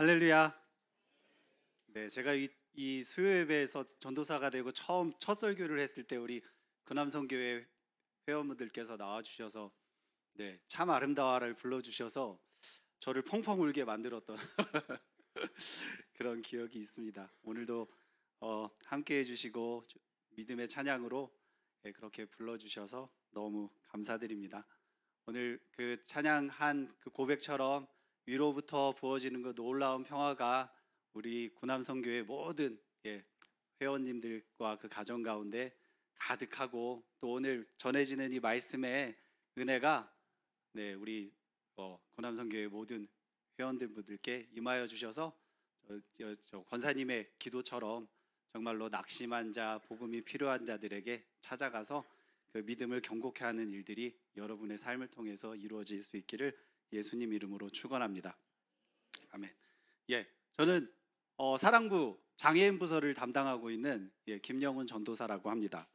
할렐루야. 네, 제가 이, 이 수요 예배에서 전도사가 되고 처음 첫 설교를 했을 때 우리 그남성교회 회원분들께서 나와 주셔서 네, 참 아름다워를 불러 주셔서 저를 펑펑 울게 만들었던 그런 기억이 있습니다. 오늘도 어, 함께 해 주시고 믿음의 찬양으로 네, 그렇게 불러 주셔서 너무 감사드립니다. 오늘 그 찬양한 그 고백처럼 위로부터 부어지는 그 놀라운 평화가 우리 구남성교회 모든 예, 회원님들과 그 가정 가운데 가득하고 또 오늘 전해지는 이 말씀의 은혜가 네, 우리 고남성교회 어, 모든 회원들분들께 임하여 주셔서 권사님의 기도처럼 정말로 낙심한 자, 복음이 필요한 자들에게 찾아가서 그 믿음을 경고케 하는 일들이 여러분의 삶을 통해서 이루어질 수 있기를 예수님 이름으로 축원합니다. 아멘. 예, 저는 어, 사랑부 장애인 부서를 담당하고 있는 예, 김영훈 전도사라고 합니다.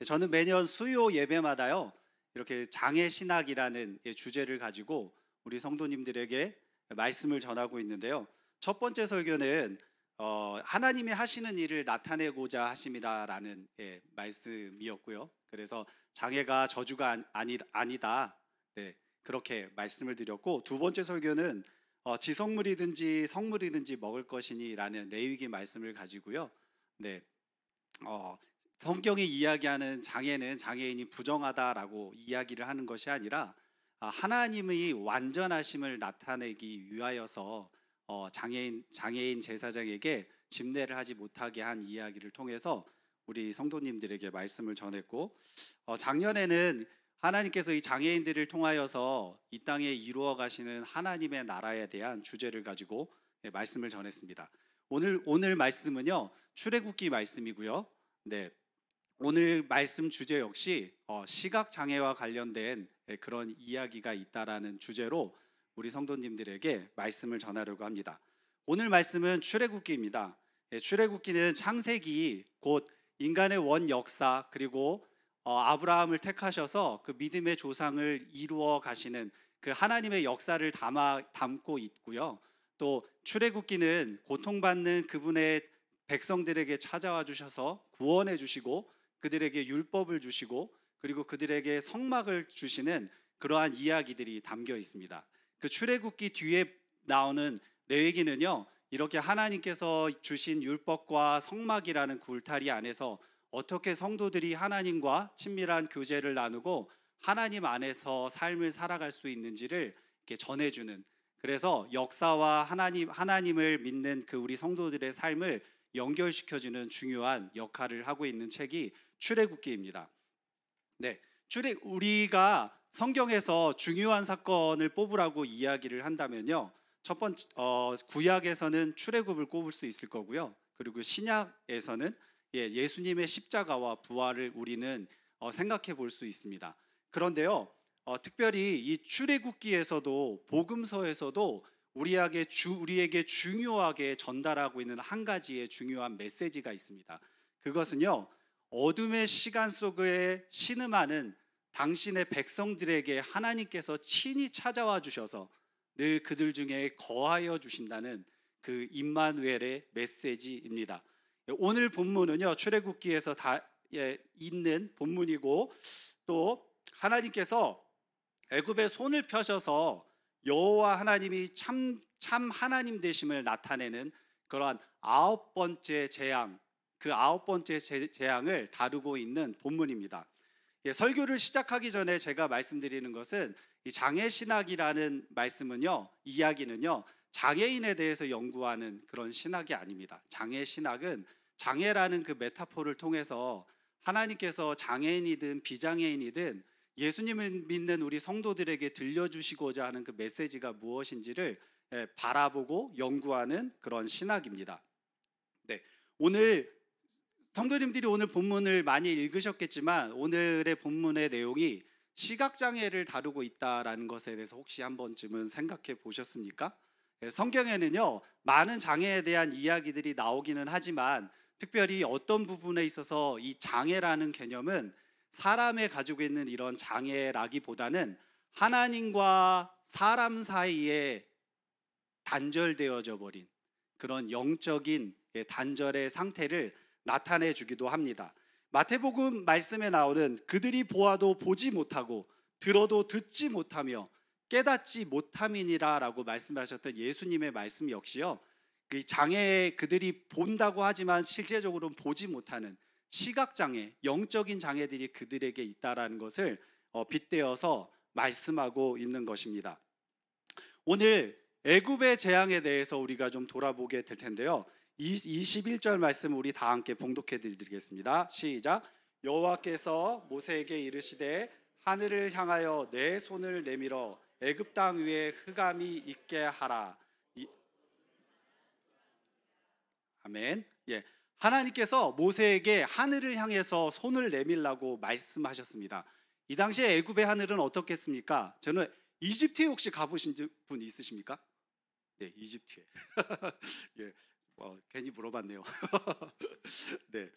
예, 저는 매년 수요 예배마다요 이렇게 장애 신학이라는 예, 주제를 가지고 우리 성도님들에게 말씀을 전하고 있는데요. 첫 번째 설교는 어, 하나님이 하시는 일을 나타내고자 하심이다라는 예, 말씀이었고요. 그래서 장애가 저주가 아니, 아니다. 네, 그렇게 말씀을 드렸고 두 번째 설교는 어, 지성물이든지 성물이든지 먹을 것이니라는 레위기 말씀을 가지고요. 네, 어, 성경이 이야기하는 장애는 장애인이 부정하다라고 이야기를 하는 것이 아니라 아, 하나님의 완전하심을 나타내기 위하여서 어, 장애인 장애인 제사장에게 집례를 하지 못하게 한 이야기를 통해서 우리 성도님들에게 말씀을 전했고 어, 작년에는 하나님께서 이 장애인들을 통하여서 이 땅에 이루어 가시는 하나님의 나라에 대한 주제를 가지고 네, 말씀을 전했습니다. 오늘 오늘 말씀은요 출애굽기 말씀이고요. 네 오늘 말씀 주제 역시 어, 시각 장애와 관련된 네, 그런 이야기가 있다라는 주제로 우리 성도님들에게 말씀을 전하려고 합니다. 오늘 말씀은 출애굽기입니다. 네, 출애굽기는 창세기 곧 인간의 원 역사 그리고 어, 아브라함을 택하셔서 그 믿음의 조상을 이루어 가시는 그 하나님의 역사를 담아 담고 있고요. 또 출애굽기는 고통받는 그분의 백성들에게 찾아와 주셔서 구원해 주시고 그들에게 율법을 주시고 그리고 그들에게 성막을 주시는 그러한 이야기들이 담겨 있습니다. 그 출애굽기 뒤에 나오는 레위기는요. 이렇게 하나님께서 주신 율법과 성막이라는 굴타리 안에서 어떻게 성도들이 하나님과 친밀한 교제를 나누고 하나님 안에서 삶을 살아갈 수 있는지를 이렇게 전해주는 그래서 역사와 하나님 하나님을 믿는 그 우리 성도들의 삶을 연결시켜주는 중요한 역할을 하고 있는 책이 출애굽기입니다. 네, 출애 우리가 성경에서 중요한 사건을 뽑으라고 이야기를 한다면요, 첫번 어, 구약에서는 출애굽을 꼽을 수 있을 거고요. 그리고 신약에서는 예, 예수님의 십자가와 부활을 우리는 어, 생각해 볼 수 있습니다. 그런데요, 어, 특별히 이 출애굽기에서도 복음서에서도 우리에게 주, 우리에게 중요하게 전달하고 있는 한 가지의 중요한 메시지가 있습니다. 그것은요, 어둠의 시간 속에 신음하는 당신의 백성들에게 하나님께서 친히 찾아와 주셔서 늘 그들 중에 거하여 주신다는 그임마누의 메시지입니다. 오늘 본문은요 출애굽기에서 다 예, 있는 본문이고 또 하나님께서 애굽에 손을 펴셔서 여호와 하나님이 참 참 하나님 되심을 나타내는 그러한 아홉 번째 재앙 그 아홉 번째 재앙을 다루고 있는 본문입니다. 예, 설교를 시작하기 전에 제가 말씀드리는 것은 이 장애 신학이라는 말씀은요 이야기는요 장애인에 대해서 연구하는 그런 신학이 아닙니다. 장애 신학은 장애라는 그 메타포를 통해서 하나님께서 장애인이든 비장애인이든 예수님을 믿는 우리 성도들에게 들려주시고자 하는 그 메시지가 무엇인지를 예, 바라보고 연구하는 그런 신학입니다. 네. 오늘 성도님들이 오늘 본문을 많이 읽으셨겠지만 오늘의 본문의 내용이 시각 장애를 다루고 있다라는 것에 대해서 혹시 한 번쯤은 생각해 보셨습니까? 예, 성경에는요 많은 장애에 대한 이야기들이 나오기는 하지만 특별히 어떤 부분에 있어서 이 장애라는 개념은 사람의 가지고 있는 이런 장애라기보다는 하나님과 사람 사이에 단절되어져 버린 그런 영적인 예, 단절의 상태를 나타내 주기도 합니다. 마태복음 말씀에 나오는 그들이 보아도 보지 못하고 들어도 듣지 못하며 깨닫지 못함이니라라고 말씀하셨던 예수님의 말씀 역시요. 그 장애 그들이 본다고 하지만 실제적으로는 보지 못하는 시각 장애, 영적인 장애들이 그들에게 있다라는 것을 어, 빗대어서 말씀하고 있는 것입니다. 오늘 애굽의 재앙에 대해서 우리가 좀 돌아보게 될 텐데요. 21절 말씀 우리 다 함께 봉독해 드리겠습니다. 시작. 여호와께서 모세에게 이르시되 하늘을 향하여 내 손을 내밀어 애굽 땅 위에 흑암이 있게 하라. 아멘. 예. 하나님께서 모세에게 하늘을 향해서 손을 내밀라고 말씀하셨습니다. 이 당시에 애굽의 하늘은 어떻겠습니까? 저는 이집트에 혹시 가보신 분 있으십니까? 네, 이집트에. 예, 어, 괜히 물어봤네요. 네,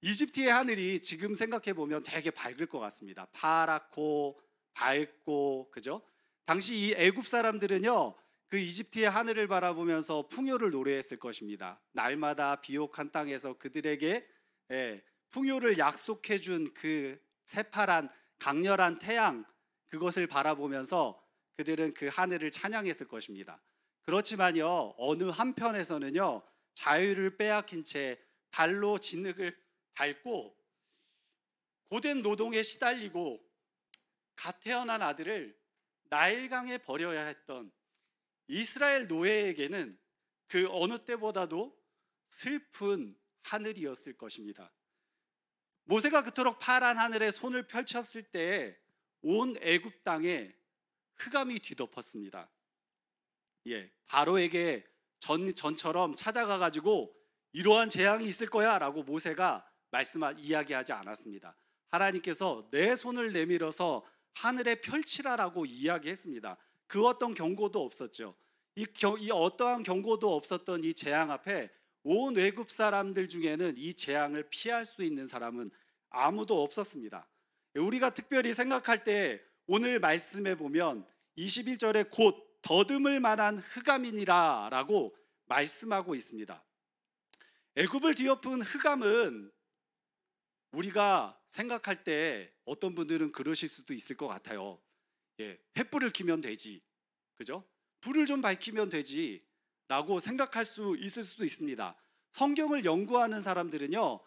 이집트의 하늘이 지금 생각해 보면 되게 밝을 것 같습니다. 파랗고 밝고 그죠? 당시 이 애굽 사람들은요 그 이집트의 하늘을 바라보면서 풍요를 노래했을 것입니다. 날마다 비옥한 땅에서 그들에게 예, 풍요를 약속해 준그 새파란 강렬한 태양 그것을 바라보면서 그들은 그 하늘을 찬양했을 것입니다. 그렇지만요 어느 한편에서는요 자유를 빼앗긴 채 발로 진흙을 밟고 고된 노동에 시달리고 갓 태어난 아들을 나일강에 버려야 했던 이스라엘 노예에게는 그 어느 때보다도 슬픈 하늘이었을 것입니다. 모세가 그토록 파란 하늘에 손을 펼쳤을 때에 온 애굽 땅에 흑암이 뒤덮었습니다. 예, 바로에게 전 전처럼 찾아가 가지고 이러한 재앙이 있을 거야라고 모세가 말씀 이야기하지 않았습니다. 하나님께서 내 손을 내밀어서 하늘에 펼치라라고 이야기했습니다. 그 어떤 경고도 없었죠. 이, 겨, 이 어떠한 경고도 없었던 이 재앙 앞에 온 외국 사람들 중에는 이 재앙을 피할 수 있는 사람은 아무도 없었습니다. 우리가 특별히 생각할 때 오늘 말씀해 보면 21절에 곧 더듬을 만한 흑암이니라라고 말씀하고 있습니다. 애굽을 뒤엎은 흑암은 우리가 생각할 때 어떤 분들은 그러실 수도 있을 것 같아요. 예, 횃불을 키면 되지. 그죠? 불을 좀 밝히면 되지. 라고 생각할 수 있을 수도 있습니다. 성경을 연구하는 사람들은요,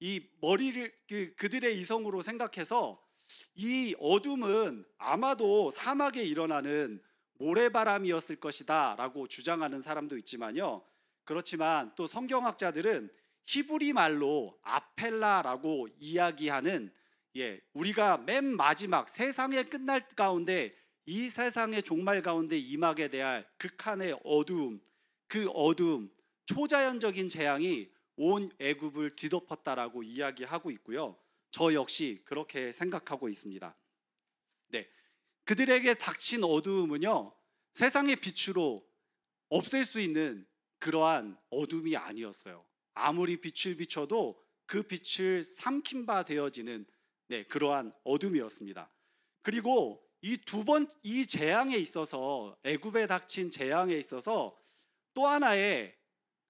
이 머리를 그, 그들의 이성으로 생각해서 이 어둠은 아마도 사막에 일어나는 모래바람이었을 것이다 라고 주장하는 사람도 있지만요. 그렇지만 또 성경학자들은 히브리 말로 아펠라라고 이야기하는 예, 우리가 맨 마지막 세상의 끝날 가운데 이 세상의 종말 가운데 임하게 대할 극한의 어두움, 그 어두움, 초자연적인 재앙이 온 애굽을 뒤덮었다라고 이야기하고 있고요. 저 역시 그렇게 생각하고 있습니다. 네. 그들에게 닥친 어두움은요. 세상의 빛으로 없앨 수 있는 그러한 어둠이 아니었어요. 아무리 빛을 비춰도 그 빛을 삼킨 바 되어지는 네, 그러한 어둠이었습니다. 그리고 이 두 번 이 재앙에 있어서 애굽에 닥친 재앙에 있어서 또 하나의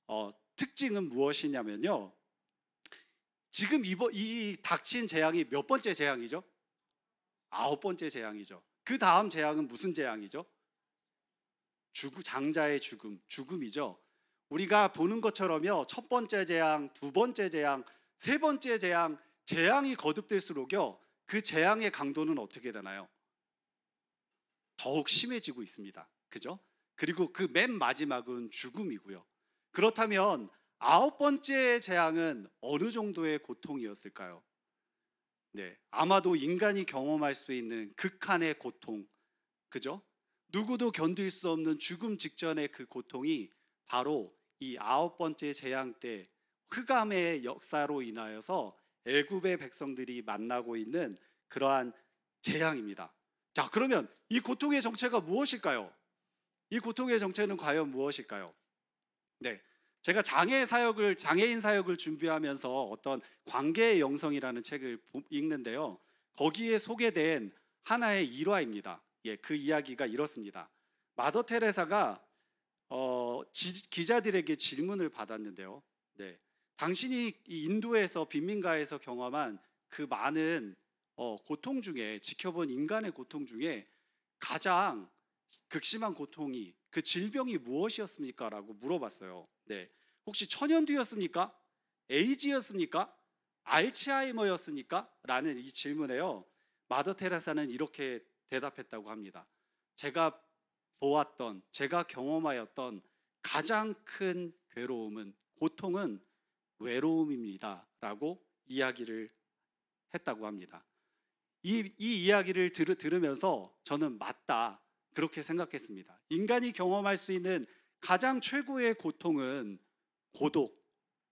어, 특징은 무엇이냐면요. 지금 이번 이 닥친 재앙이 몇 번째 재앙이죠? 아홉 번째 재앙이죠. 그 다음 재앙은 무슨 재앙이죠? 죽음, 장자의 죽음, 죽음이죠. 우리가 보는 것처럼요. 첫 번째 재앙, 두 번째 재앙, 세 번째 재앙, 재앙이 거듭될수록요, 그 재앙의 강도는 어떻게 되나요? 더욱 심해지고 있습니다. 그죠? 그리고 그 맨 마지막은 죽음이고요. 그렇다면 아홉 번째 재앙은 어느 정도의 고통이었을까요? 네, 아마도 인간이 경험할 수 있는 극한의 고통, 그죠? 누구도 견딜 수 없는 죽음 직전의 그 고통이 바로 이 아홉 번째 재앙 때 흑암의 역사로 인하여서 애굽의 백성들이 만나고 있는 그러한 재앙입니다. 자, 그러면 이 고통의 정체가 무엇일까요? 이 고통의 정체는 과연 무엇일까요? 네. 제가 장애 사역을 장애인 사역을 준비하면서 어떤 관계의 영성이라는 책을 읽는데요. 거기에 소개된 하나의 일화입니다. 예, 그 이야기가 이렇습니다. 마더 테레사가 어, 지, 기자들에게 질문을 받았는데요. 네. 당신이 인도에서 빈민가에서 경험한 그 많은 어, 고통 중에 지켜본 인간의 고통 중에 가장 극심한 고통이 그 질병이 무엇이었습니까라고 물어봤어요. 네. 혹시 천연 두였습니까 에이즈였습니까? 알츠하이머였습니까? 라는 이 질문에요. 마더 테라사는 이렇게 대답했다고 합니다. 제가 보았던, 제가 경험하였던 가장 큰 괴로움은 고통은 외로움입니다. 라고 이야기를 했다고 합니다. 이, 이 이야기를 들, 들으면서 저는 맞다. 그렇게 생각했습니다. 인간이 경험할 수 있는 가장 최고의 고통은 고독,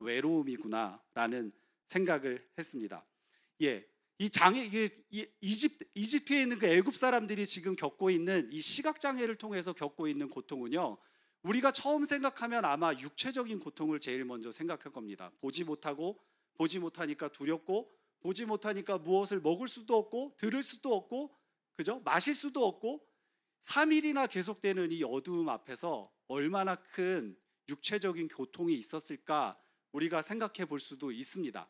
외로움이구나라는 생각을 했습니다. 예. 이 장애 이게 이집 이집트에 있는 그 애굽 사람들이 지금 겪고 있는 이 시각 장애를 통해서 겪고 있는 고통은요. 우리가 처음 생각하면 아마 육체적인 고통을 제일 먼저 생각할 겁니다. 보지 못하고 보지 못하니까 두렵고 보지 못하니까 무엇을 먹을 수도 없고 들을 수도 없고 그죠? 마실 수도 없고 3일이나 계속되는 이 어두움 앞에서 얼마나 큰 육체적인 고통이 있었을까 우리가 생각해 볼 수도 있습니다.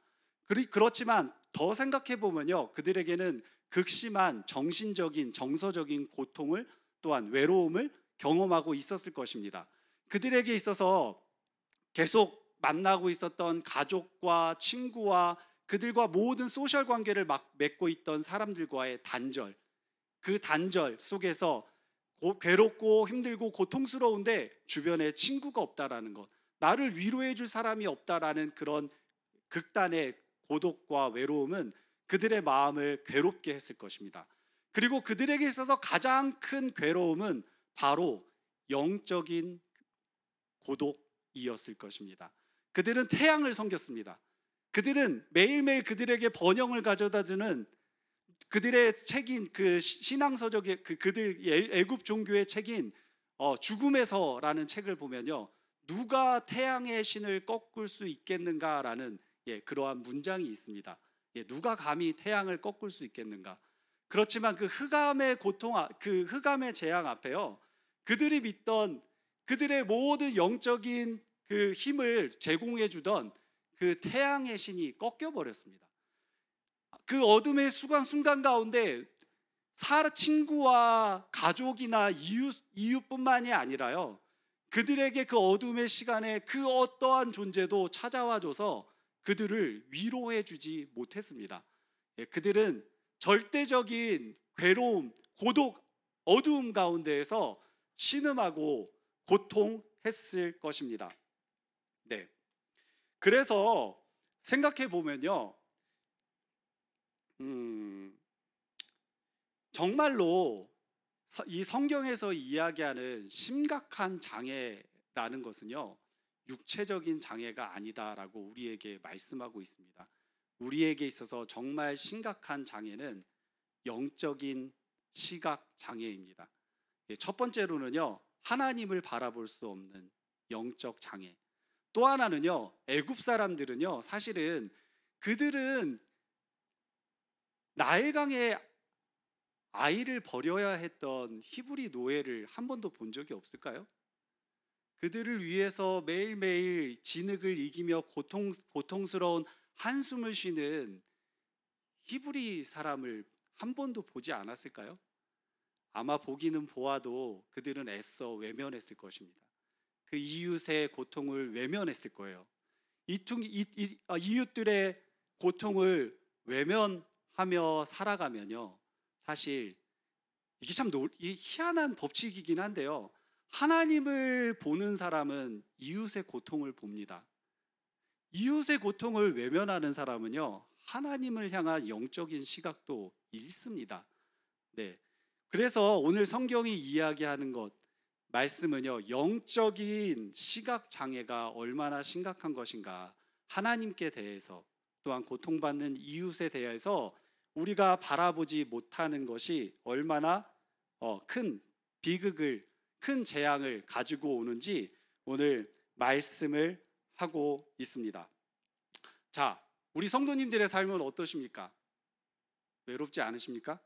그렇지만 더 생각해 보면요. 그들에게는 극심한 정신적인 정서적인 고통을 또한 외로움을 경험하고 있었을 것입니다. 그들에게 있어서 계속 만나고 있었던 가족과 친구와 그들과 모든 소셜 관계를 막 맺고 있던 사람들과의 단절. 그 단절 속에서 고, 괴롭고 힘들고 고통스러운데 주변에 친구가 없다라는 것. 나를 위로해 줄 사람이 없다라는 그런 극단의 고독과 외로움은 그들의 마음을 괴롭게 했을 것입니다. 그리고 그들에게 있어서 가장 큰 괴로움은 바로 영적인 고독이었을 것입니다. 그들은 태양을 섬겼습니다. 그들은 매일매일 그들에게 번영을 가져다 주는 그들의 책인 그 신앙서적의 그 그들 예, 애굽 종교의 책인 어, 죽음에서라는 책을 보면요. 누가 태양의 신을 꺾을 수 있겠는가라는 예, 그러한 문장이 있습니다. 예, 누가 감히 태양을 꺾을 수 있겠는가? 그렇지만 그 흑암의 고통, 아, 그 흑암의 재앙 앞에요. 그들이 믿던 그들의 모든 영적인 그 힘을 제공해 주던 그 태양의 신이 꺾여 버렸습니다. 그 어둠의 수강 순간 가운데 사라 친구와 가족이나 이웃 이웃뿐만이 아니라요. 그들에게 그 어둠의 시간에 그 어떠한 존재도 찾아와 줘서 그들을 위로해 주지 못했습니다. 예, 그들은 절대적인 괴로움, 고독, 어두움 가운데에서 신음하고 고통했을 것입니다. 네. 그래서 생각해 보면요. 음, 정말로 이 성경에서 이야기하는 심각한 장애라는 것은요. 육체적인 장애가 아니다라고 우리에게 말씀하고 있습니다. 우리에게 있어서 정말 심각한 장애는 영적인 시각 장애입니다. 예, 첫 번째로는요. 하나님을 바라볼 수 없는 영적 장애. 또 하나는요. 애굽 사람들은요. 사실은 그들은 나일강에 아이를 버려야 했던 히브리 노예를 한 번도 본 적이 없을까요? 그들을 위해서 매일매일 진흙을 이기며 고통, 고통스러운 한숨을 쉬는 히브리 사람을 한 번도 보지 않았을까요? 아마 보기는 보아도 그들은 애써 외면했을 것입니다. 그 이웃의 고통을 외면했을 거예요. 이퉁, 이, 이, 아, 이웃들의 고통을 외면하며 살아가면요. 사실 이게 참 노, 이 희한한 법칙이긴 한데요. 하나님을 보는 사람은 이웃의 고통을 봅니다. 이웃의 고통을 외면하는 사람은요. 하나님을 향한 영적인 시각도 잃습니다. 네. 그래서 오늘 성경이 이야기하는 것 말씀은요 영적인 시각 장애가 얼마나 심각한 것인가 하나님께 대해서 또한 고통받는 이웃에 대해서 우리가 바라보지 못하는 것이 얼마나 어, 큰 비극을 큰 재앙을 가지고 오는지 오늘 말씀을 하고 있습니다. 자, 우리 성도님들의 삶은 어떠십니까? 외롭지 않으십니까?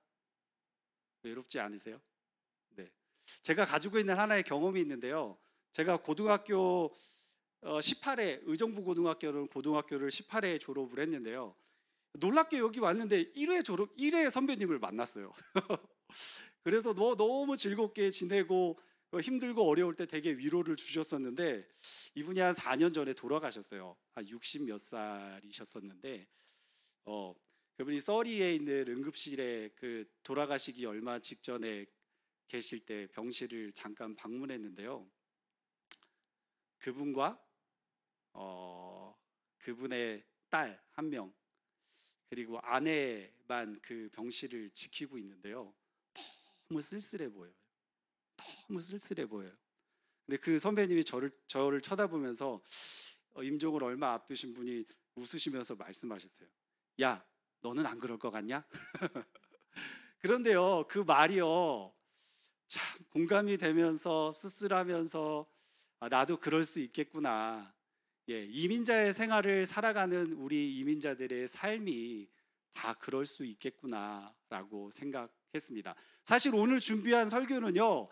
외롭지 않으세요? 네. 제가 가지고 있는 하나의 경험이 있는데요. 제가 고등학교 18회 어, 의정부 고등학교를 고등학교를 18회에 졸업을 했는데요. 놀랍게 여기 왔는데 1회 졸업 1회 선배님을 만났어요. 그래서 너무 즐겁게 지내고 어, 힘들고 어려울 때 되게 위로를 주셨었는데 이분이 한 4년 전에 돌아가셨어요. 한60몇 살이셨었는데 어, 그분이 서리에 있는 응급실에 그 돌아가시기 얼마 직전에 계실 때 병실을 잠깐 방문했는데요. 그분과 어, 그분의 딸 한 명, 그리고 아내만 그 병실을 지키고 있는데요. 너무 쓸쓸해 보여요. 너무 쓸쓸해 보여요. 근데 그 선배님이 저를, 저를 쳐다보면서 어, 임종을 얼마 앞두신 분이 웃으시면서 말씀하셨어요. 야, 너는 안 그럴 것 같냐? 그런데요, 그 말이요. 참 공감이 되면서 쓸쓸하면서 아, 나도 그럴 수 있겠구나. 예, 이민자의 생활을 살아가는 우리 이민자들의 삶이 다 그럴 수 있겠구나라고 생각했습니다. 사실 오늘 준비한 설교는요.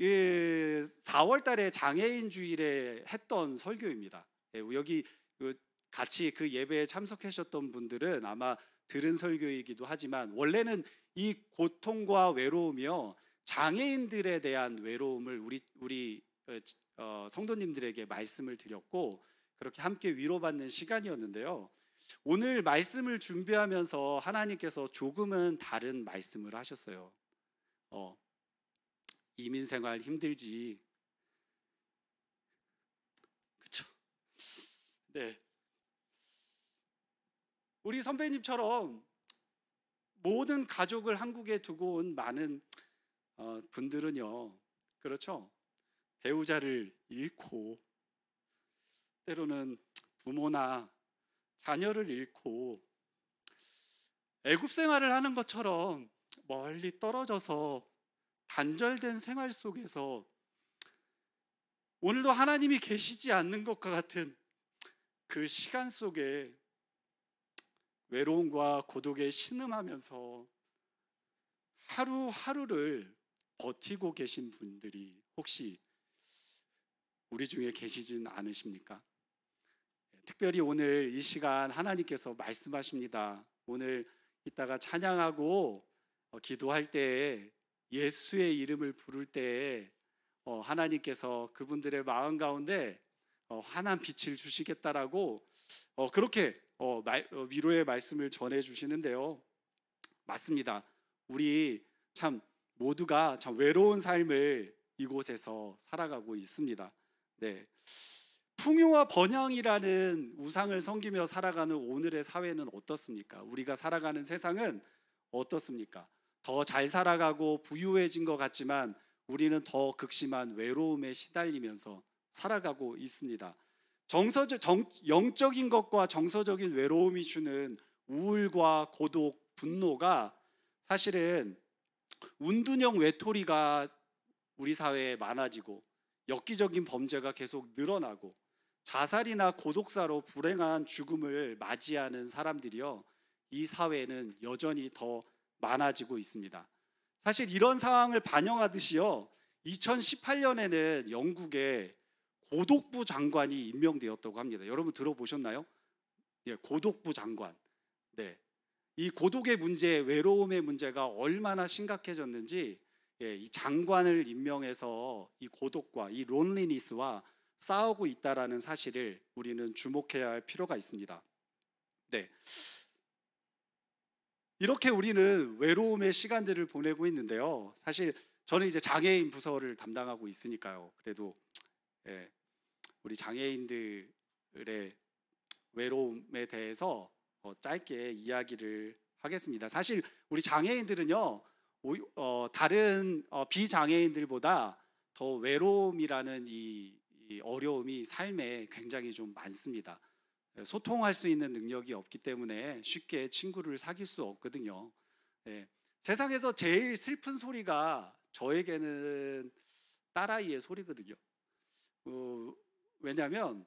예, 4월 달에 장애인 주일에 했던 설교입니다. 예, 여기 그 같이 그 예배에 참석하셨던 분들은 아마 들은 설교이기도 하지만 원래는 이 고통과 외로움이요 장애인들에 대한 외로움을 우리 우리 어, 어, 성도님들에게 말씀을 드렸고 그렇게 함께 위로받는 시간이었는데요. 오늘 말씀을 준비하면서 하나님께서 조금은 다른 말씀을 하셨어요. 어, 이민 생활 힘들지. 그쵸? 네. 우리 선배님처럼 모든 가족을 한국에 두고 온 많은 어, 분들은요, 그렇죠? 배우자를 잃고, 때로는 부모나 자녀를 잃고, 애굽 생활을 하는 것처럼 멀리 떨어져서 단절된 생활 속에서 오늘도 하나님이 계시지 않는 것과 같은 그 시간 속에 외로움과 고독에 신음하면서 하루하루를 버티고 계신 분들이 혹시 우리 중에 계시진 않으십니까? 예, 특별히 오늘 이 시간 하나님께서 말씀하십니다. 오늘 이따가 찬양하고 어, 기도할 때에 예수의 이름을 부를 때에 어, 하나님께서 그분들의 마음 가운데 어, 환한 빛을 주시겠다라고 그렇게 어, 말, 어, 위로의 말씀을 전해 주시는데요. 맞습니다. 우리 참 모두가 참 외로운 삶을 이곳에서 살아가고 있습니다. 네. 풍요와 번영이라는 우상을 섬기며 살아가는 오늘의 사회는 어떻습니까? 우리가 살아가는 세상은 어떻습니까? 더 잘 살아가고 부유해진 것 같지만 우리는 더 극심한 외로움에 시달리면서 살아가고 있습니다. 정서적 정, 영적인 것과 정서적인 외로움이 주는 우울과 고독, 분노가 사실은 운둔형 외톨이가 우리 사회에 많아지고 역기적인 범죄가 계속 늘어나고 자살이나 고독사로 불행한 죽음을 맞이하는 사람들이요. 이 사회에는 여전히 더 많아지고 있습니다. 사실 이런 상황을 반영하듯이요. 2018년에는 영국에 고독부 장관이 임명되었다고 합니다. 여러분 들어보셨나요? 예, 고독부 장관. 네. 이 고독의 문제, 외로움의 문제가 얼마나 심각해졌는지 예, 이 장관을 임명해서 이 고독과 이 론리니스와 싸우고 있다라는 사실을 우리는 주목해야 할 필요가 있습니다. 네. 이렇게 우리는 외로움의 시간들을 보내고 있는데요. 사실 저는 이제 장애인 부서를 담당하고 있으니까요. 그래도 예, 우리 장애인들의 외로움에 대해서 어, 짧게 이야기를 하겠습니다. 사실 우리 장애인들은요, 어, 다른 어, 비장애인들보다 더 외로움이라는 이, 이 어려움이 삶에 굉장히 좀 많습니다. 소통할 수 있는 능력이 없기 때문에 쉽게 친구를 사귈 수 없거든요. 네. 세상에서 제일 슬픈 소리가 저에게는 딸아이의 소리거든요. 어, 왜냐하면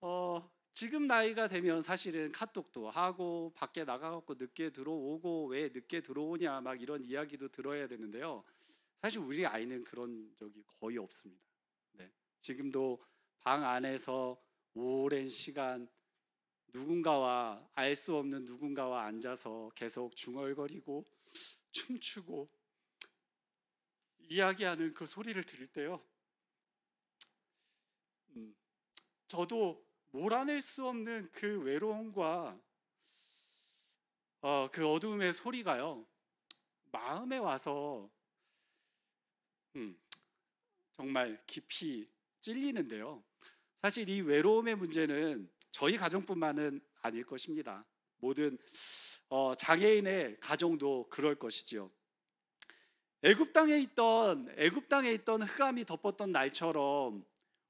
어, 지금 나이가 되면 사실은 카톡도 하고 밖에 나가갖고 늦게 들어오고 왜 늦게 들어오냐 막 이런 이야기도 들어야 되는데요. 사실 우리 아이는 그런 적이 거의 없습니다. 네. 지금도 방 안에서 오랜 시간 누군가와 알 수 없는 누군가와 앉아서 계속 중얼거리고 춤추고 이야기하는 그 소리를 들을 때요. 저도 몰아낼 수 없는 그 외로움과 어, 그 어두움의 소리가요 마음에 와서 음, 정말 깊이 찔리는데요. 사실 이 외로움의 문제는 저희 가정뿐만은 아닐 것입니다. 모든 어, 장애인의 가정도 그럴 것이지요. 애굽 땅에 있던 애굽 땅에 있던 흑암이 덮었던 날처럼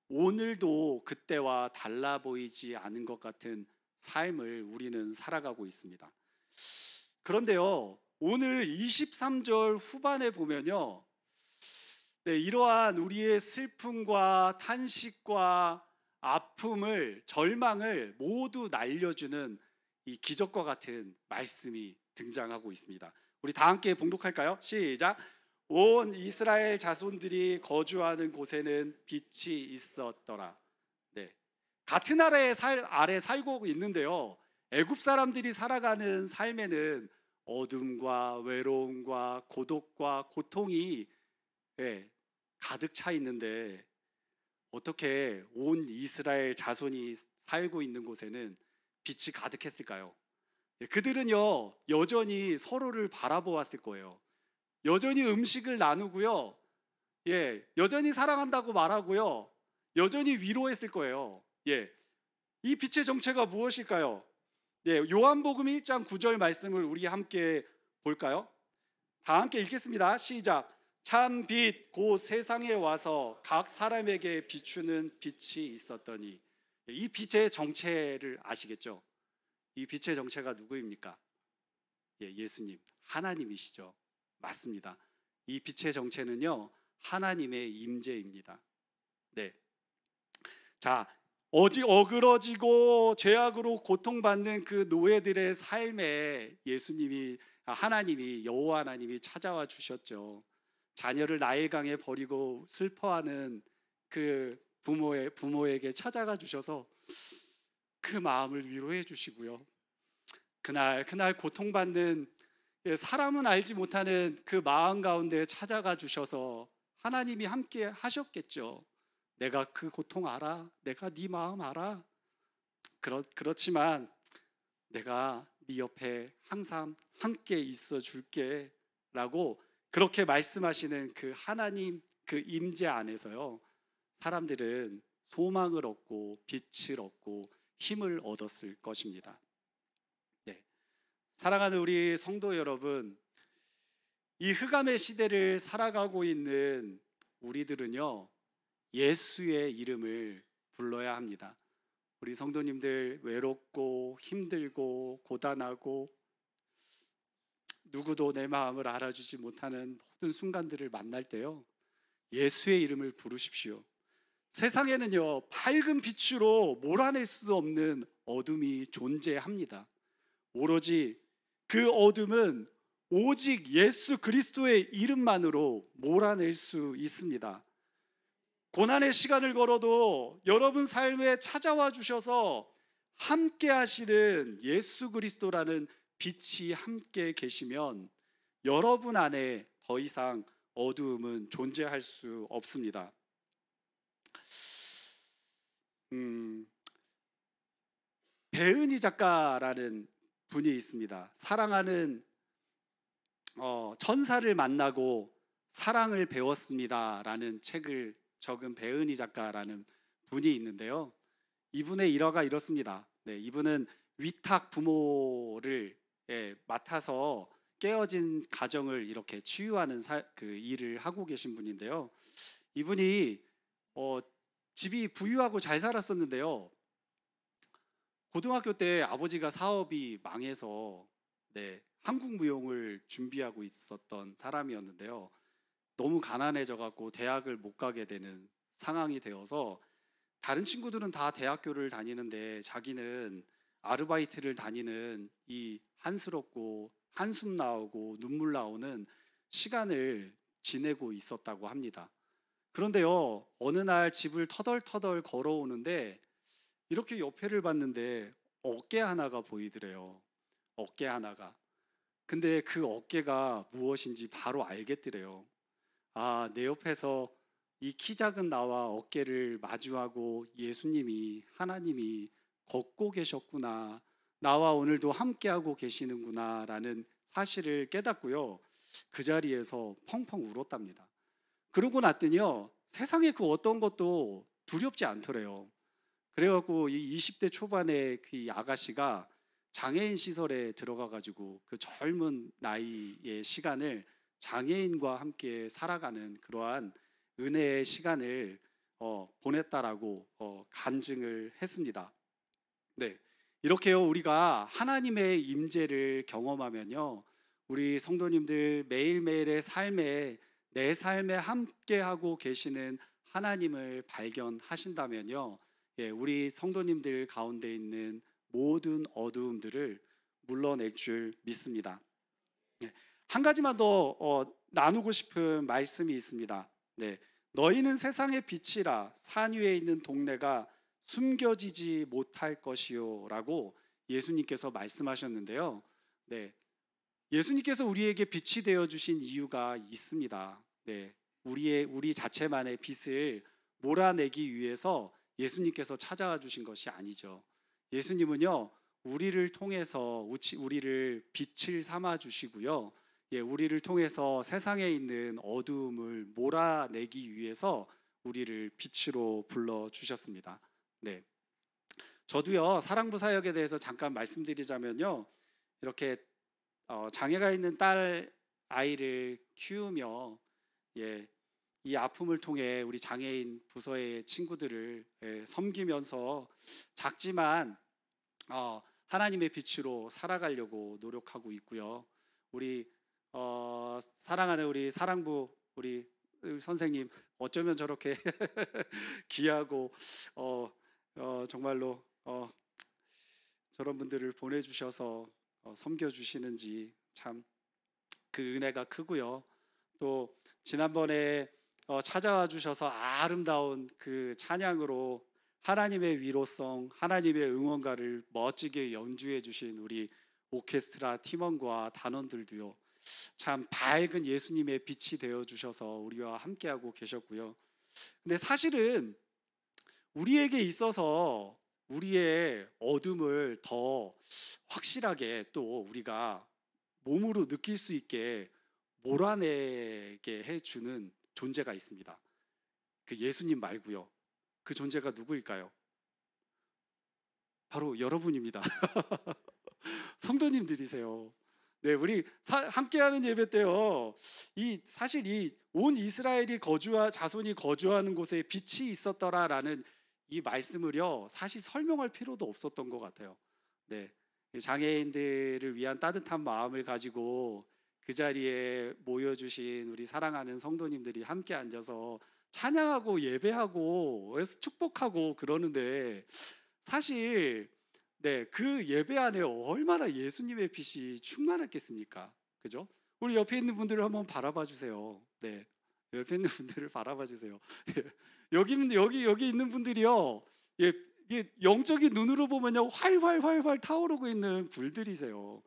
오늘도 그때와 달라 보이지 않은 것 같은 삶을 우리는 살아가고 있습니다. 그런데요, 오늘 23절 후반에 보면요, 네, 이러한 우리의 슬픔과 탄식과 아픔을, 절망을 모두 날려주는 이 기적과 같은 말씀이 등장하고 있습니다. 우리 다 함께 봉독할까요? 시작. 온 이스라엘 자손들이 거주하는 곳에는 빛이 있었더라. 네. 같은 나라의 살, 아래 살고 있는데요. 애굽 사람들이 살아가는 삶에는 어둠과 외로움과 고독과 고통이 네, 가득 차 있는데 어떻게 온 이스라엘 자손이 살고 있는 곳에는 빛이 가득했을까요? 예, 그들은요 여전히 서로를 바라보았을 거예요. 여전히 음식을 나누고요. 예, 여전히 사랑한다고 말하고요. 여전히 위로했을 거예요. 예. 이 빛의 정체가 무엇일까요? 예, 요한복음 1장 9절 말씀을 우리 함께 볼까요? 다 함께 읽겠습니다. 시작. 참빛곧 세상에 와서 각 사람에게 비추는 빛이 있었더니 예, 이 빛의 정체를 아시겠죠? 이 빛의 정체가 누구입니까? 예, 예수님, 하나님이시죠. 맞습니다. 이 빛의 정체는요. 하나님의 임재입니다. 네. 자, 어지 어그러지고 죄악으로 고통받는 그 노예들의 삶에 예수님이 아, 하나님이 여호와 하나님이 찾아와 주셨죠. 자녀를 나일강에 버리고 슬퍼하는 그 부모의 부모에게 찾아가 주셔서 그 마음을 위로해 주시고요. 그날 그날 고통받는 예, 사람은 알지 못하는 그 마음 가운데 찾아가 주셔서 하나님이 함께 하셨겠죠. 내가 그 고통 알아. 내가 네 마음 알아. 그렇, 그렇지만 내가 네 옆에 항상 함께 있어 줄게 라고 그렇게 말씀하시는 그 하나님 그 임재 안에서요. 사람들은 소망을 얻고 빛을 얻고 힘을 얻었을 것입니다. 사랑하는 우리 성도 여러분, 이 흑암의 시대를 살아가고 있는 우리들은요, 예수의 이름을 불러야 합니다. 우리 성도님들 외롭고 힘들고 고단하고 누구도 내 마음을 알아주지 못하는 모든 순간들을 만날 때요. 예수의 이름을 부르십시오. 세상에는요, 밝은 빛으로 몰아낼 수 없는 어둠이 존재합니다. 오로지 그 어둠은 오직 예수 그리스도의 이름만으로 몰아낼 수 있습니다. 고난의 시간을 걸어도 여러분 삶에 찾아와 주셔서 함께 하시는 예수 그리스도라는 빛이 함께 계시면 여러분 안에 더 이상 어두움은 존재할 수 없습니다. 음, 배은이 작가라는 분이 있습니다. 사랑하는 어, 천사를 만나고 사랑을 배웠습니다라는 책을 적은 배은이 작가라는 분이 있는데요. 이분의 일화가 이렇습니다. 네, 이분은 위탁 부모를 예, 맡아서 깨어진 가정을 이렇게 치유하는 사, 그 일을 하고 계신 분인데요. 이분이 어, 집이 부유하고 잘 살았었는데요. 고등학교 때 아버지가 사업이 망해서 네, 한국 무용을 준비하고 있었던 사람이었는데요. 너무 가난해져 갖고 대학을 못 가게 되는 상황이 되어서 다른 친구들은 다 대학교를 다니는데 자기는 아르바이트를 다니는 이 한스럽고 한숨 나오고 눈물 나오는 시간을 지내고 있었다고 합니다. 그런데요, 어느 날 집을 터덜터덜 걸어오는데 이렇게 옆에를 봤는데 어깨 하나가 보이더래요. 어깨 하나가. 근데 그 어깨가 무엇인지 바로 알겠더래요. 아, 내 옆에서 이 키 작은 나와 어깨를 마주하고 예수님이, 하나님이 걷고 계셨구나. 나와 오늘도 함께하고 계시는구나. 라는 사실을 깨닫고요. 그 자리에서 펑펑 울었답니다. 그러고 났더니요. 세상에그 어떤 것도 두렵지 않더래요. 그래갖고 이 20대 초반의 그 아가씨가 장애인 시설에 들어가가지고 그 젊은 나이의 시간을 장애인과 함께 살아가는 그러한 은혜의 시간을 어, 보냈다라고 어, 간증을 했습니다. 네, 이렇게요 우리가 하나님의 임재를 경험하면요 우리 성도님들 매일매일의 삶에 내 삶에 함께하고 계시는 하나님을 발견하신다면요 예, 우리 성도님들 가운데 있는 모든 어두움들을 물러낼 줄 믿습니다. 예, 한 가지만 더 어, 나누고 싶은 말씀이 있습니다. 네, 너희는 세상의 빛이라 산 위에 있는 동네가 숨겨지지 못할 것이요라고 예수님께서 말씀하셨는데요. 네, 예수님께서 우리에게 빛이 되어 주신 이유가 있습니다. 네, 우리의 우리 자체만의 빛을 몰아내기 위해서 예수님께서 찾아와 주신 것이 아니죠. 예수님은요, 우리를 통해서 우리를 빛을 삼아 주시고요. 예, 우리를 통해서 세상에 있는 어두움을 몰아내기 위해서 우리를 빛으로 불러 주셨습니다. 네. 저도요, 사랑부 사역에 대해서 잠깐 말씀드리자면요. 이렇게 어, 장애가 있는 딸 아이를 키우며 예, 이 아픔을 통해 우리 장애인 부서의 친구들을 예, 섬기면서 작지만 어, 하나님의 빛으로 살아가려고 노력하고 있고요. 우리 어, 사랑하는 우리 사랑부 우리 선생님 어쩌면 저렇게 귀하고 어, 정말로 저런 분들을 보내주셔서 섬겨주시는지 참 그 은혜가 크고요. 또 지난번에 어, 찾아와 주셔서 아름다운 그 찬양으로 하나님의 위로성, 하나님의 응원가를 멋지게 연주해 주신 우리 오케스트라 팀원과 단원들도요. 참 밝은 예수님의 빛이 되어 주셔서 우리와 함께하고 계셨고요. 근데 사실은 우리에게 있어서 우리의 어둠을 더 확실하게 또 우리가 몸으로 느낄 수 있게 몰아내게 해주는 존재가 있습니다. 그 예수님 말고요. 그 존재가 누구일까요? 바로 여러분입니다. 성도님들이세요. 네, 우리 사, 함께하는 예배 때요. 이 사실 이온 이스라엘이 거주와 자손이 거주하는 곳에 빛이 있었더라라는 이 말씀을요. 사실 설명할 필요도 없었던 것 같아요. 네, 장애인들을 위한 따뜻한 마음을 가지고 그 자리에 모여주신 우리 사랑하는 성도님들이 함께 앉아서 찬양하고 예배하고 축복하고 그러는데 사실 네, 그 예배 안에 얼마나 예수님의 빛이 충만했겠습니까? 그죠? 우리 옆에 있는 분들을 한번 바라봐 주세요. 네. 옆에 있는 분들을 바라봐 주세요. 여기 여기 여기 있는 분들이요. 예, 영적인 눈으로 보면요. 활활활활 타오르고 있는 불들이세요.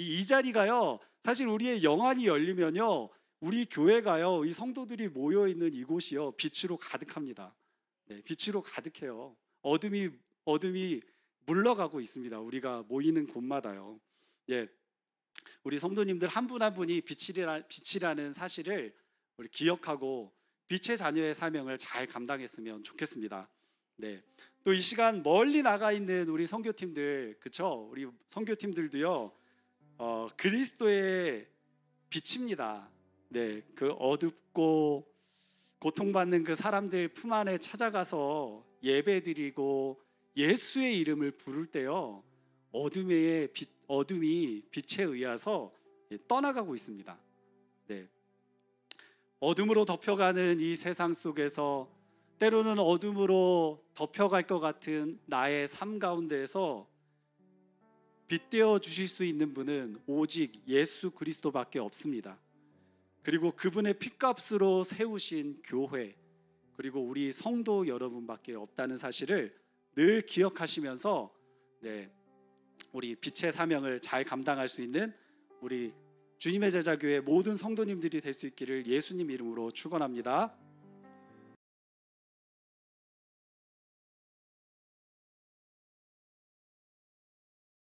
이, 이 자리가요. 사실 우리의 영안이 열리면요. 우리 교회가요. 이 성도들이 모여 있는 이곳이요. 빛으로 가득합니다. 네, 빛으로 가득해요. 어둠이 어둠이 물러가고 있습니다. 우리가 모이는 곳마다요. 예. 우리 성도님들 한 분 한 분이 빛이라, 빛이라는 사실을 우리 기억하고 빛의 자녀의 사명을 잘 감당했으면 좋겠습니다. 네. 또 이 시간 멀리 나가 있는 우리 선교팀들, 그쵸? 우리 선교팀들도요. 어, 그리스도의 빛입니다. 네, 그 어둡고 고통받는 그 사람들 품 안에 찾아가서 예배드리고 예수의 이름을 부를 때요 어둠의 빛, 어둠이 빛에 의해서 예, 떠나가고 있습니다. 네, 어둠으로 덮여가는 이 세상 속에서 때로는 어둠으로 덮여갈 것 같은 나의 삶 가운데에서 빗대어 주실 수 있는 분은 오직 예수 그리스도밖에 없습니다. 그리고 그분의 핏값으로 세우신 교회 그리고 우리 성도 여러분밖에 없다는 사실을 늘 기억하시면서 네, 우리 빛의 사명을 잘 감당할 수 있는 우리 주님의 제자교회 모든 성도님들이 될 수 있기를 예수님 이름으로 축원합니다.